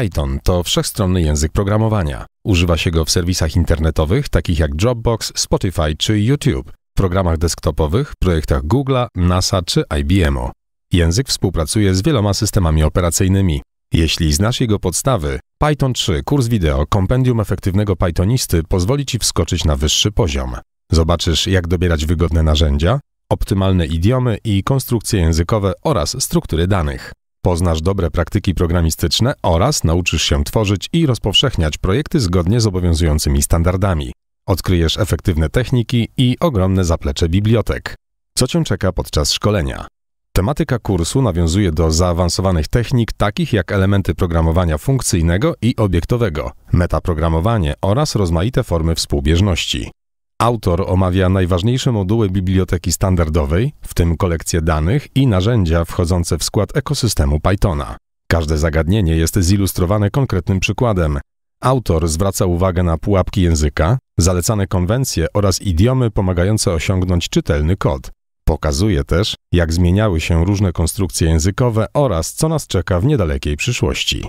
Python to wszechstronny język programowania. Używa się go w serwisach internetowych takich jak Dropbox, Spotify czy YouTube, w programach desktopowych, projektach Google, NASA czy IBM. Język współpracuje z wieloma systemami operacyjnymi. Jeśli znasz jego podstawy, Python 3 kurs wideo Kompendium efektywnego Pythonisty pozwoli ci wskoczyć na wyższy poziom. Zobaczysz, jak dobierać wygodne narzędzia, optymalne idiomy i konstrukcje językowe oraz struktury danych. Poznasz dobre praktyki programistyczne oraz nauczysz się tworzyć i rozpowszechniać projekty zgodnie z obowiązującymi standardami. Odkryjesz efektywne techniki i ogromne zaplecze bibliotek. Co cię czeka podczas szkolenia? Tematyka kursu nawiązuje do zaawansowanych technik takich jak elementy programowania funkcyjnego i obiektowego, metaprogramowanie oraz rozmaite formy współbieżności. Autor omawia najważniejsze moduły biblioteki standardowej, w tym kolekcje danych i narzędzia wchodzące w skład ekosystemu Pythona. Każde zagadnienie jest zilustrowane konkretnym przykładem. Autor zwraca uwagę na pułapki języka, zalecane konwencje oraz idiomy pomagające osiągnąć czytelny kod. Pokazuje też, jak zmieniały się różne konstrukcje językowe oraz co nas czeka w niedalekiej przyszłości.